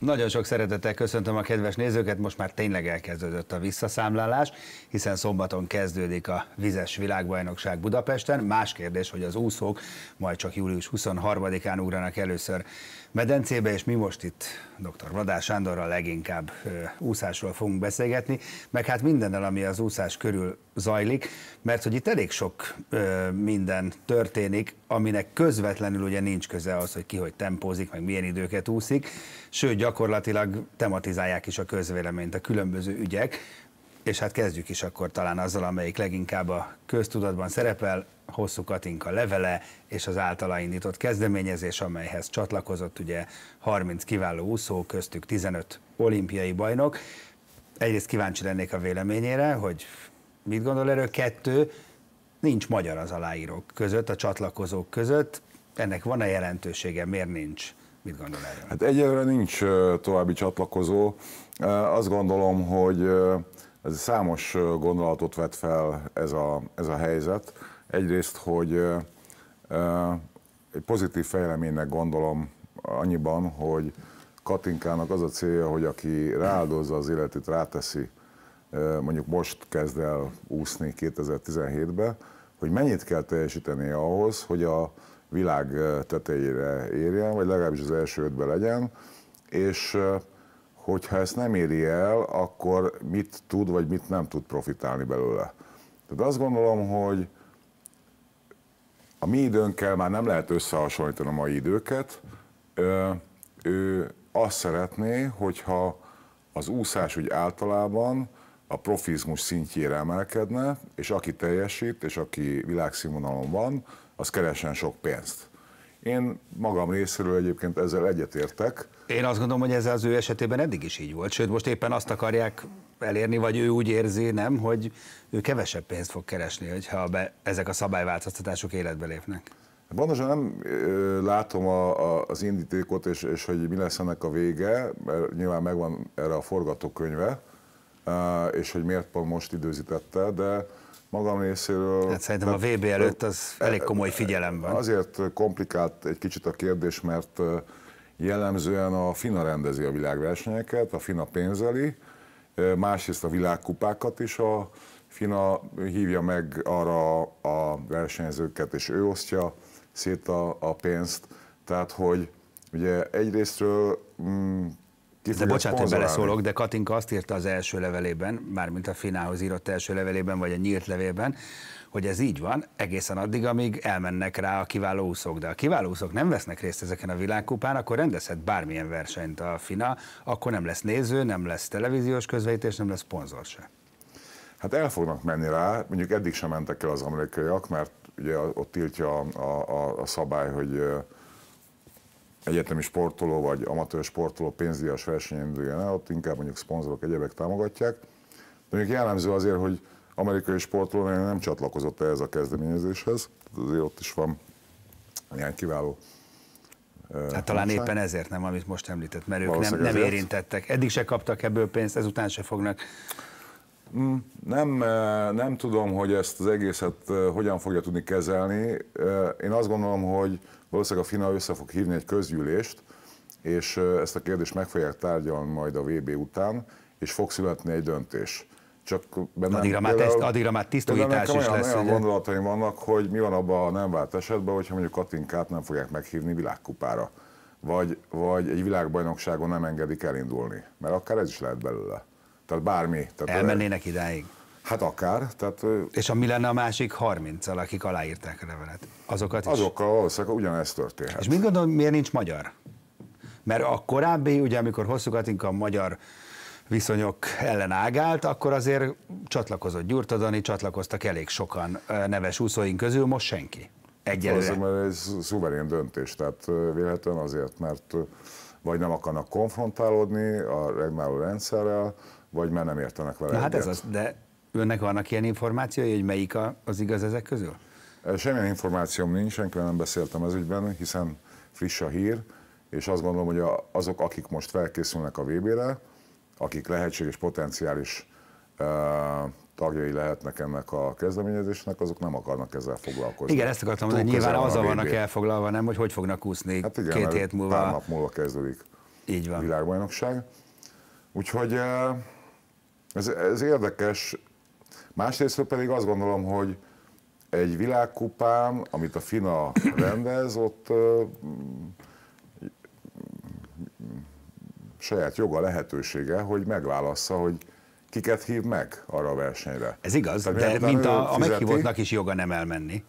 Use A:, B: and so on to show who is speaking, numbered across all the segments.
A: Nagyon sok szeretettel köszöntöm a kedves nézőket, most már tényleg elkezdődött a visszaszámlálás, hiszen szombaton kezdődik a vizes világbajnokság Budapesten. Más kérdés, hogy az úszók majd csak július 23-án ugranak először medencébe, és mi most itt dr. Vladár Sándorral leginkább úszásról fogunk beszélgetni, meg hát mindennel, ami az úszás körül zajlik, mert hogy itt elég sok ö, minden történik, aminek közvetlenül ugye nincs köze az, hogy ki hogy tempózik, meg milyen időket úszik, sőt gyakorlatilag tematizálják is a közvéleményt a különböző ügyek, és hát kezdjük is akkor talán azzal, amelyik leginkább a köztudatban szerepel, Hosszú Katinka levele és az általa indított kezdeményezés, amelyhez csatlakozott ugye 30 kiváló úszó, köztük 15 olimpiai bajnok. Egyrészt kíváncsi lennék a véleményére, hogy mit gondol erről. Kettő, nincs magyar az aláírók között, a csatlakozók között. Ennek van-e jelentősége, miért nincs? Mit
B: gondol erről? Hát egyelőre nincs további csatlakozó. Azt gondolom, hogy ez számos gondolatot vet fel ez a, ez a helyzet. Egyrészt, hogy egy pozitív fejleménynek gondolom annyiban, hogy Katinkának az a célja, hogy aki rááldozza az életét, ráteszi, mondjuk most kezd el úszni 2017 be hogy mennyit kell teljesíteni ahhoz, hogy a világ tetejére érjen, vagy legalábbis az első ötbe legyen, és hogyha ezt nem éri el, akkor mit tud, vagy mit nem tud profitálni belőle. Tehát azt gondolom, hogy a mi időnkkel már nem lehet összehasonlítani a mai időket. Ö, ő azt szeretné, hogyha az úszás úgy általában a profizmus szintjére emelkedne, és aki teljesít, és aki világszínvonalon van, az keresen sok pénzt. Én magam részéről egyébként ezzel egyetértek.
A: Én azt gondolom, hogy ez az ő esetében eddig is így volt, sőt most éppen azt akarják elérni, vagy ő úgy érzi, nem, hogy ő kevesebb pénzt fog keresni, hogyha be, ezek a szabályváltoztatások életbe lépnek. Pontosan nem
B: ö, látom a, a, az indítékot, és, és hogy mi lesz ennek a vége, mert nyilván megvan erre a forgatókönyve, és hogy miért pont most időzítette, de magam részéről... Hát szerintem a VB előtt az elég komoly van. Azért komplikált egy kicsit a kérdés, mert jellemzően a FINA rendezi a világversenyeket, a FINA pénzeli, másrészt a világkupákat is a FINA hívja meg arra a versenyzőket, és ő osztja szét a, a pénzt. Tehát, hogy ugye egyrésztről mm, de bocsánat, hogy beleszólok,
A: de Katinka azt írta az első levelében, mármint a finálhoz írott első levelében, vagy a nyílt levélben, hogy ez így van, egészen addig, amíg elmennek rá a kiváló úszók. De a kiváló úszók nem vesznek részt ezeken a világkupán, akkor rendezhet bármilyen versenyt a FINA, akkor nem lesz néző, nem lesz televíziós közvetítés, nem lesz szponzor se.
B: Hát el fognak menni rá, mondjuk eddig sem mentek el az amerikaiak, mert ugye ott tiltja a, a, a szabály, hogy egyetemi sportoló vagy amatőr sportoló pénzdíjas versenyen induljon el, ott inkább mondjuk szponzorok, egyebek támogatják. De még jellemző azért, hogy amerikai sportoló nem csatlakozott ehhez a kezdeményezéshez, azért ott is van néhány kiváló Hát talán éppen
A: ezért nem, amit most említett, mert ők nem, nem érintettek. Eddig se kaptak ebből pénzt, ezután se fognak. Mm, nem, nem
B: tudom, hogy ezt az egészet hogyan fogja tudni kezelni. Én azt gondolom, hogy Valószínűleg a FINA össze fog hívni egy közgyűlést, és ezt a kérdést meg fogják tárgyalni majd a VB után, és fog születni egy döntés. Csak benne, addigra, már teszt, addigra
A: már tisztújítás is olyan, lesz. Olyan ugye?
B: gondolataim vannak, hogy mi van abban a nem vált esetben, hogyha mondjuk Katinkát nem fogják meghívni világkupára, vagy, vagy egy világbajnokságon nem engedik elindulni,
A: mert akár ez is lehet belőle. Tehát bármi. Tehát Elmennének idáig. Hát akár. Tehát, és a mi lenne a másik 30 al akik aláírták a levelet? Azokat is? Azokkal
B: valószínűleg ugyanezt
A: történhet. És mit gondolom, miért nincs magyar? Mert a korábbi, ugye amikor Hosszú a magyar viszonyok ellen ágált, akkor azért csatlakozott Gyurtadani, csatlakoztak elég sokan neves úszóink közül, most senki. Egyelőre.
B: Azért, ez szuverén döntés, tehát véletlen azért, mert vagy nem akarnak konfrontálódni a regnáló rendszerrel, vagy már nem
A: értenek vele Na, hát ez az, de Önnek vannak ilyen információi, hogy melyik az igaz ezek közül? Semmilyen információm nincs, senkivel nem beszéltem ez ügyben,
B: hiszen friss a hír, és azt gondolom, hogy azok, akik most felkészülnek a VB-re, akik lehetséges, potenciális uh, tagjai lehetnek ennek a kezdeményezésnek, azok nem akarnak ezzel foglalkozni. Igen, ezt akartam mondani, nyilván a vannak
A: elfoglalva, nem, hogy hogy fognak úszni hát igen, két hét múlva. Pár nap múlva kezdődik Így van. a világbajnokság.
B: Úgyhogy uh, ez, ez érdekes, Másrészt pedig azt gondolom, hogy egy világkupán, amit a FINA rendez, ott ö, saját joga lehetősége, hogy megválassza, hogy kiket hív meg arra a versenyre. Ez igaz, Tehát de mint a, a meghívottnak is
A: joga nem elmenni.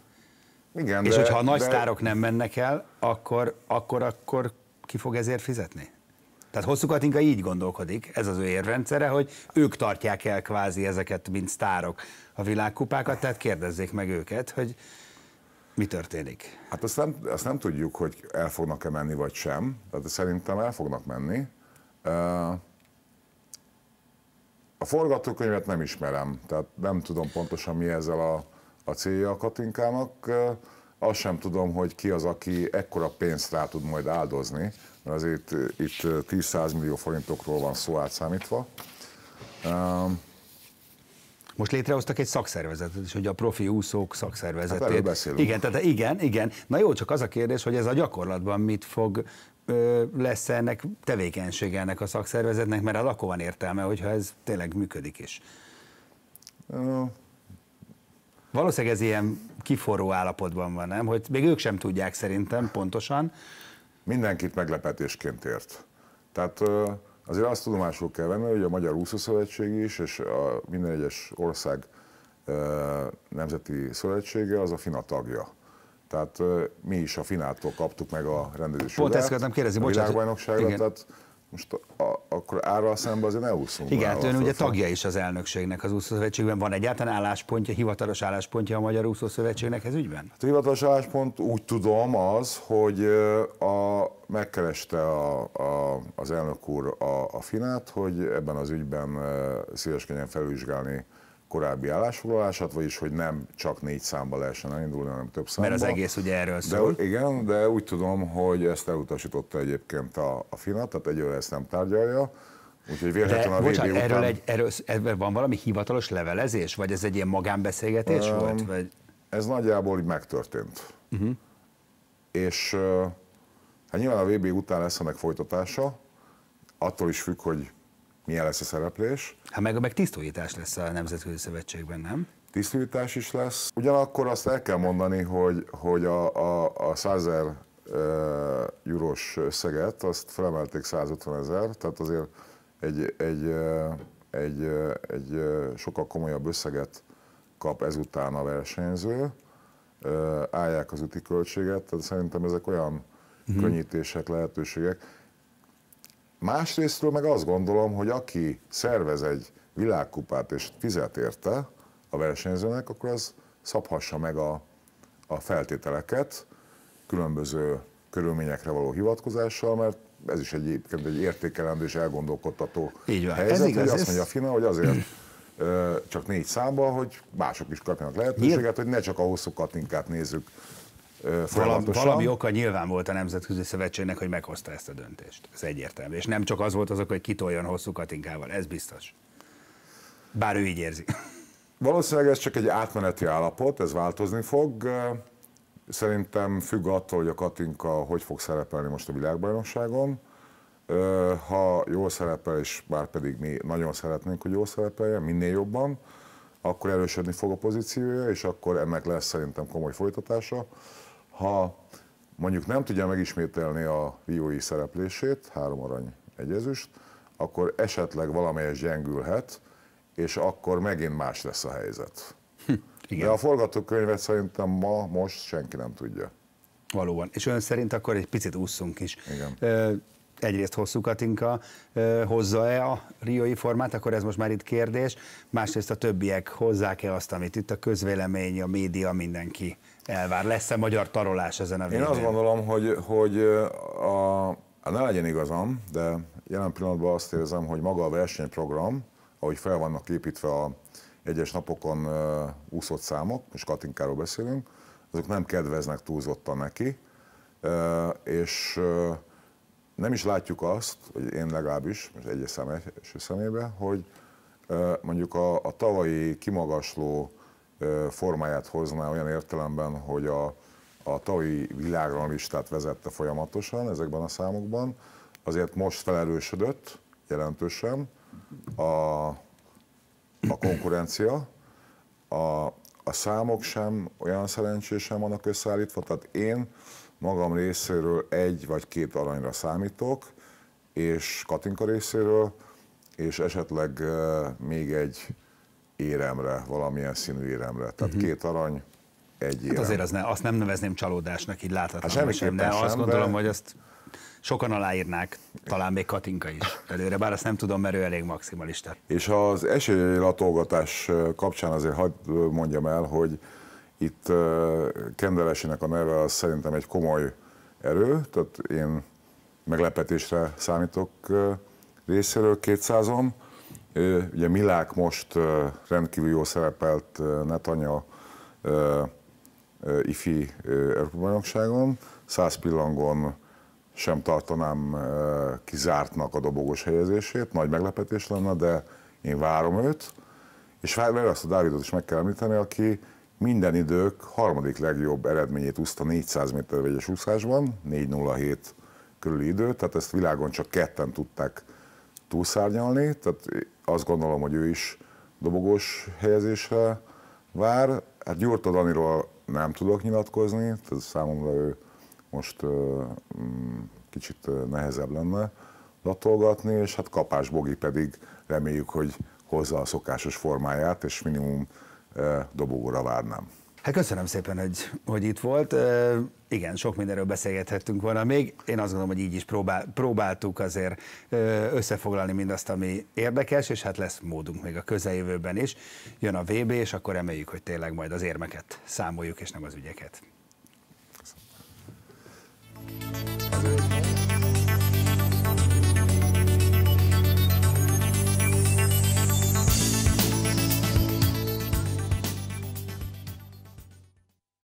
A: Igen, És de, hogyha a nagy de... sztárok nem mennek el, akkor, akkor, akkor ki fog ezért fizetni? Tehát hosszú Katinka így gondolkodik, ez az ő érrendszere, hogy ők tartják el kvázi ezeket, mint sztárok a világkupákat, tehát kérdezzék meg őket, hogy mi történik? Hát azt nem, azt nem
B: tudjuk, hogy el fognak-e menni, vagy sem. De szerintem el fognak menni. A forgatókönyvet nem ismerem, tehát nem tudom pontosan mi ezzel a, a célja a Katinkának. Azt sem tudom, hogy ki az, aki ekkora pénzt rá tud majd áldozni, mert azért eh, itt 10-100 eh, millió forintokról van szó átszámítva.
A: Most létrehoztak egy szakszervezetet is, hogy a profi úszók hát szakszervezetét. Hát igen, tehát igen, igen. Na jó, csak az a kérdés, hogy ez a gyakorlatban mit fog, lesz ennek tevékenysége ennek a szakszervezetnek, mert a akkor van értelme, hogyha ez tényleg működik is. Valószínűleg ez ilyen kiforró állapotban van, nem? Hogy még ők sem tudják szerintem pontosan, mindenkit meglepetésként ért. Tehát azért azt
B: tudomásul kell venni, hogy a Magyar Úszószövetség is, és a minden egyes ország nemzeti szövetsége az a FINA tagja. Tehát mi is a finától
A: kaptuk meg a rendezési Pont ezt kérdezni, a bocsánat. világbajnokságra, igen. tehát
B: most a, a, akkor
A: árral szemben azért ne úszunk. Igen, hát ön ugye tagja is az elnökségnek az úszószövetségben. Van egyáltalán álláspontja, hivatalos álláspontja a Magyar Úszószövetségnek ez ügyben?
B: Hát a hivatalos álláspont úgy tudom az, hogy a, megkereste a, a, az elnök úr a, a finát, hogy ebben az ügyben szíveskedjen felvizsgálni korábbi állásfoglalását, vagyis hogy nem csak négy számba lehessen elindulni, hanem több számba. Mert az egész ugye
A: erről szól. De,
B: igen, de úgy tudom, hogy ezt elutasította egyébként a, a FINA, tehát egyelőre ezt nem tárgyalja. Úgyhogy véletlenül a bocsánat, után... erről, egy,
A: erről, erről van valami hivatalos levelezés, vagy ez egy ilyen magánbeszélgetés um, volt? Vagy? Ez
B: nagyjából így megtörtént. Uh-huh. És hát nyilván a VB után lesz ennek folytatása, attól is függ, hogy milyen lesz a szereplés.
A: Hát meg, meg tisztújítás lesz a Nemzetközi Szövetségben, nem?
B: Tisztújítás is lesz. Ugyanakkor azt el kell mondani, hogy, hogy a, a, a 100 ezer eurós összeget, azt felemelték 150 ezer, tehát azért egy, egy, egy, egy egy sokkal komolyabb összeget kap ezután a versenyző, állják az úti költséget, tehát szerintem ezek olyan uh-huh. könnyítések, lehetőségek. Másrésztről meg azt gondolom, hogy aki szervez egy világkupát és fizet érte a versenyzőnek, akkor az szabhassa meg a, a feltételeket különböző körülményekre való hivatkozással, mert ez is egy, egy értékelendő és elgondolkodtató Így van. helyzet, ez igaz, hogy azt mondja a FINA, hogy azért csak négy számba, hogy mások is kapjanak lehetőséget, Nyilv... hogy ne csak a hosszú katinkát nézzük valami, valami oka
A: nyilván volt a Nemzetközi Szövetségnek, hogy meghozta ezt a döntést. Ez egyértelmű. És nem csak az volt azok, hogy kitoljon hosszú katinkával, ez biztos. Bár ő így érzi. Valószínűleg ez csak egy
B: átmeneti állapot, ez változni fog. Szerintem függ attól, hogy a Katinka hogy fog szerepelni most a világbajnokságon. Ha jól szerepel, és bár pedig mi nagyon szeretnénk, hogy jól szerepeljen, minél jobban, akkor erősödni fog a pozíciója, és akkor ennek lesz szerintem komoly folytatása. Ha mondjuk nem tudja megismételni a riói szereplését, három arany, egyezüst, akkor esetleg valamelyes gyengülhet, és akkor megint más lesz a helyzet. Hm,
A: igen. De a forgatókönyvet szerintem ma, most senki nem tudja. Valóban. És ön szerint akkor egy picit ússzunk is. Igen. Ö egyrészt hosszú Katinka hozza-e a riói formát, akkor ez most már itt kérdés, másrészt a többiek hozzák-e azt, amit itt a közvélemény, a média, mindenki elvár. Lesz-e magyar tarolás ezen a végén? Én azt gondolom,
B: hogy, hogy a, a, ne legyen igazam, de jelen pillanatban azt érzem, hogy maga a versenyprogram, ahogy fel vannak építve a egyes napokon úszott számok, és Katinkáról beszélünk, azok nem kedveznek túlzottan neki, és nem is látjuk azt, hogy én legalábbis, most egyes szem első szemébe, hogy mondjuk a, a tavalyi kimagasló formáját hozná olyan értelemben, hogy a, a tavalyi világranglistát vezette folyamatosan ezekben a számokban, azért most felerősödött jelentősen a, a konkurencia, a, a számok sem olyan szerencsésen vannak összeállítva, tehát én Magam részéről egy vagy két aranyra számítok, és Katinka részéről, és esetleg még egy éremre, valamilyen színű éremre.
A: Tehát uh-huh. két arany, egy hát érem. Hát azért az ne, azt nem nevezném csalódásnak, így láthatóan hát sem, de sem, azt gondolom, de... hogy azt sokan aláírnák, talán még Katinka is előre, bár azt nem tudom, mert ő elég maximalista.
B: És az esélylatolgatás kapcsán azért hadd mondjam el, hogy itt Kendelesének a neve az szerintem egy komoly erő, tehát én meglepetésre számítok részéről 200-on. Ugye Milák most rendkívül jó szerepelt Netanya ifi Európa-bajnokságon, száz pillangon sem tartanám kizártnak a dobogós helyezését, nagy meglepetés lenne, de én várom őt. És vele azt a Dávidot is meg kell említeni, aki minden idők harmadik legjobb eredményét úszta 400 méter vegyes úszásban, 4.07 körüli idő, tehát ezt világon csak ketten tudták túlszárnyalni, tehát azt gondolom, hogy ő is dobogós helyezésre vár. Hát Gyurta Daniról nem tudok nyilatkozni, tehát számomra ő most mm, kicsit nehezebb lenne latolgatni, és hát Kapás Bogi pedig reméljük, hogy hozza a szokásos formáját, és minimum dobogóra várnám.
A: Hát köszönöm szépen, hogy, hogy itt volt. E, igen, sok mindenről beszélgethettünk volna még. Én azt gondolom, hogy így is próbál, próbáltuk azért összefoglalni mindazt, ami érdekes, és hát lesz módunk még a közeljövőben is. Jön a VB, és akkor reméljük, hogy tényleg majd az érmeket számoljuk, és nem az ügyeket. Köszönöm.